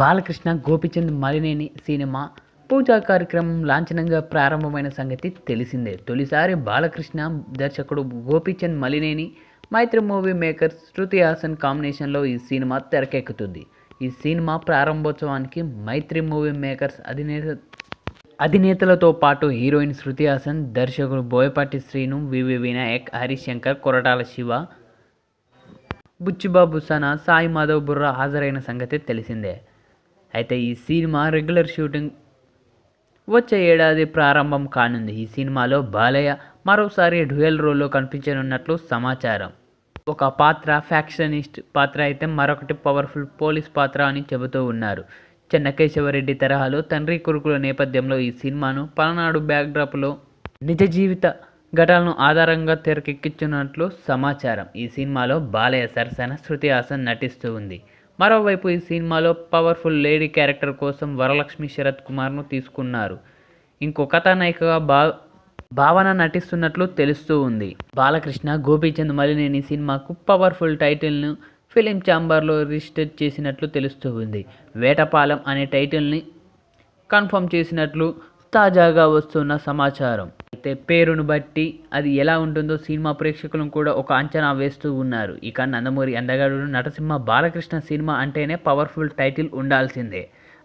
Balakrishna Gopichand Malineni cinema పూజా కార్యక్రమం లాంఛనంగా ప్రారంభమైన సంగతి తెలిసిందే తొలిసారి బాలకృష్ణ దర్శకుడు గోపిచంద్ మలినేని మైత్రి మూవీ మేకర్ శృతి హాసన్ కాంబినేషన్లో ఈ సినిమా తెరకెక్కుతుంది ఈ సినిమా ప్రారంభోత్సవానికి మైత్రి మూవీ మేకర్స్ అధినేత అధినేతలతో పాటు హీరోయిన్ శృతి హాసన్ దర్శకుడు బోయపాటి శ్రీను వివి వినాయక్ హరిశంకర్ కొరటాల శివ బుచ్చిబాబు సనా సాయి మాధవ్ బుర్రా హాజరైన సంగతి తెలిసిందే అయితే ఈ సినిమా రెగ్యులర్ షూటింగ్ వచ్చే ఏడాది ప్రారంభం కానుంది ఈ సినిమాలో బాలయ్య మరోసారి డ్యూయల్ రోల్లో కనిపించనున్నట్లు సమాచారం ఒక పాత్ర ఫ్యాక్షనిస్ట్ పాత్ర అయితే మరొకటి పవర్ఫుల్ పోలీస్ పాత్ర అని చెబుతూ ఉన్నారు చెన్నకేశవరెడ్డి తరహాలో తండ్రి కొడుకుల నేపథ్యంలో ఈ సినిమాను పలనాడు బ్యాక్డ్రాప్లో నిజ జీవిత ఘటాలను ఆధారంగా తెరకెక్కించినట్లు సమాచారం ఈ సినిమాలో బాలయ్య సరసన శృతి హాసన్ నటిస్తూ ఉంది మరోవైపు ఈ సినిమాలో పవర్ఫుల్ లేడీ క్యారెక్టర్ కోసం వరలక్ష్మి శరత్ కుమార్ను తీసుకున్నారు ఇంకో కథానాయికగా బా భావన నటిస్తున్నట్లు తెలుస్తూ ఉంది బాలకృష్ణ గోపీచంద్ మలినేని సినిమాకు పవర్ఫుల్ టైటిల్ను ఫిలిం ఛాంబర్లో రిజిస్టర్ చేసినట్లు తెలుస్తూ ఉంది వేటపాలెం అనే టైటిల్ని కన్ఫర్మ్ చేసినట్లు తాజాగా వస్తున్న సమాచారం అయితే పేరును బట్టి అది ఎలా ఉంటుందో సినిమా ప్రేక్షకులను కూడా ఒక అంచనా వేస్తూ ఉన్నారు ఇక నందమూరి అందగాడు నటసింహ బాలకృష్ణ సినిమా అంటేనే పవర్ఫుల్ టైటిల్ ఉండాల్సిందే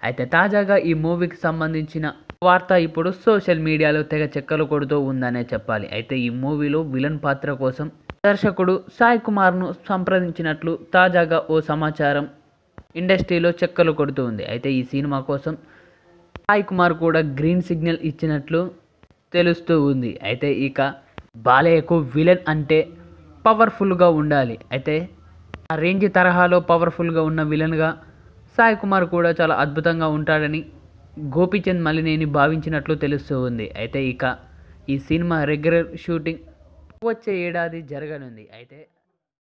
అయితే తాజాగా ఈ మూవీకి సంబంధించిన వార్త ఇప్పుడు సోషల్ మీడియాలో తెగ చెక్కలు కొడుతూ ఉందనే చెప్పాలి అయితే ఈ మూవీలో విలన్ పాత్ర కోసం దర్శకుడు సాయి కుమార్ను సంప్రదించినట్లు తాజాగా ఓ సమాచారం ఇండస్ట్రీలో చెక్కలు కొడుతూ ఉంది అయితే ఈ సినిమా కోసం సాయి కుమార్ కూడా గ్రీన్ సిగ్నల్ ఇచ్చినట్లు తెలుస్తూ ఉంది అయితే ఇక బాలయ్యకు విలన్ అంటే పవర్ఫుల్గా ఉండాలి అయితే ఆ రేంజ్ తరహాలో పవర్ఫుల్గా ఉన్న విలన్గా సాయి కుమార్ కూడా చాలా అద్భుతంగా ఉంటాడని గోపీచంద్ మలినేని భావించినట్లు తెలుస్తూ ఉంది అయితే ఇక ఈ సినిమా రెగ్యులర్ షూటింగ్ వచ్చే ఏడాది జరగనుంది అయితే